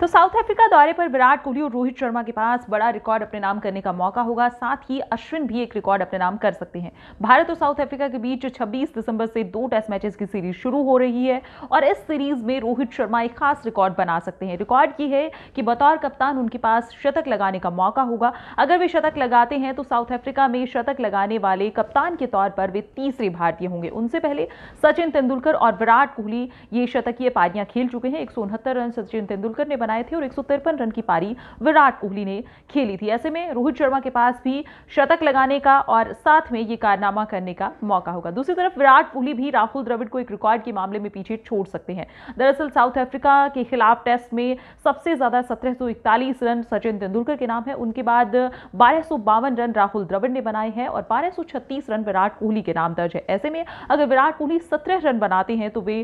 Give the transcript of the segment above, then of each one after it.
तो south Africa दौरे पर विराट कोहली और रोहित शर्मा के पास बड़ा रिकॉर्ड अपने नाम करने का मौका होगा साथ ही अश्विन भी एक रिकॉर्ड अपने नाम कर सकते हैं भारत और साउथ अफ्रीका के बीच छब्बीस दिसंबर से दो टेस्ट मैचेस की सीरीज शुरू हो रही है और इस सीरीज में रोहित शर्मा एक खास रिकॉर्ड बना सकते हैं रिकॉर्ड ये है कि बतौर कप्तान उनके पास शतक लगाने का मौका होगा अगर वे शतक लगाते हैं तो साउथ अफ्रीका में शतक लगाने वाले कप्तान के तौर पर वे तीसरे भारतीय होंगे उनसे पहले सचिन तेंदुलकर और विराट कोहली ये शतकीय पारियां खेल चुके हैं एक रन सचिन तेंदुलकर ने बनाए थे और एक रन की पारी विराट कोहली ने खेली थी ऐसे में रोहित शर्मा के पास भी शतक लगाने का और साथ में ये कारनामा करने का मौका होगा दूसरी तरफ विराट कोहली भी राहुल द्रविड़ को एक रिकॉर्ड के मामले में पीछे छोड़ सकते हैं दरअसल साउथ अफ्रीका के खिलाफ टेस्ट में सबसे ज्यादा सत्रह रन सचिन तेंदुलकर के नाम है उनके बाद बारह रन राहुल द्रविड़ ने बनाए हैं और बारह रन विराट कोहली के नाम दर्ज है ऐसे में अगर विराट कोहली सत्रह रन बनाते हैं तो वे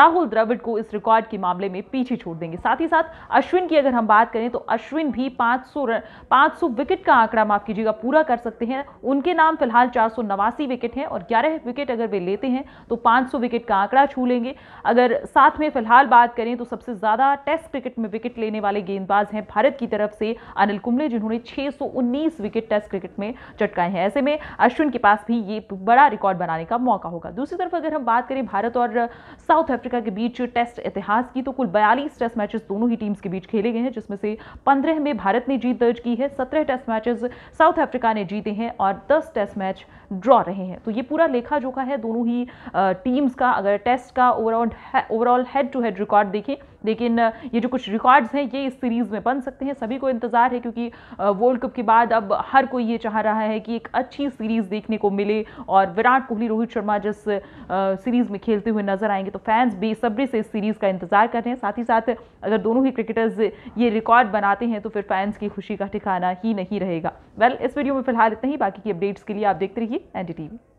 राहुल द्रविड़ को इस रिकॉर्ड के मामले में पीछे छोड़ देंगे साथ ही साथ अश्विन की अगर हम बात करें तो अश्विन भी 500 रन विकेट का आंकड़ा माफ कीजिएगा पूरा कर सकते हैं उनके नाम फिलहाल चार विकेट हैं और ग्यारह विकेट अगर वे लेते हैं तो 500 विकेट का आंकड़ा छू लेंगे अगर साथ में फिलहाल बात करें तो सबसे ज़्यादा टेस्ट क्रिकेट में विकेट लेने वाले गेंदबाज हैं भारत की तरफ से अनिल कुंबले जिन्होंने 619 विकेट टेस्ट क्रिकेट में चटकाए हैं ऐसे में अश्विन के पास भी ये बड़ा रिकॉर्ड बनाने का मौका होगा दूसरी तरफ अगर हम बात करें भारत और साउथ अफ्रीका के बीच टेस्ट इतिहास की तो कुल बयालीस टेस्ट मैचेस दोनों ही टीम टीम्स के बीच खेले गए हैं जिसमें से पंद्रह में भारत ने जीत दर्ज की है सत्रह टेस्ट मैचेस साउथ अफ्रीका ने जीते हैं और दस टेस्ट मैच ड्रॉ रहे हैं तो ये पूरा लेखा जोखा है दोनों ही टीम्स का अगर टेस्ट का overall overall head to head record देखें लेकिन ये जो कुछ रिकॉर्ड्स हैं ये इस सीरीज़ में बन सकते हैं सभी को इंतज़ार है क्योंकि वर्ल्ड कप के बाद अब हर कोई ये चाह रहा है कि एक अच्छी सीरीज़ देखने को मिले और विराट कोहली रोहित शर्मा जिस सीरीज़ में खेलते हुए नजर आएंगे तो फैंस बेसब्री से इस सीरीज़ का इंतज़ार कर रहे हैं साथ ही साथ अगर दोनों ही क्रिकेटर्स ये रिकॉर्ड बनाते हैं तो फिर फैंस की खुशी का ठिकाना ही नहीं रहेगा वेल इस वीडियो में फिलहाल इतना ही बाकी की अपडेट्स के लिए आप देखते रहिए एनडी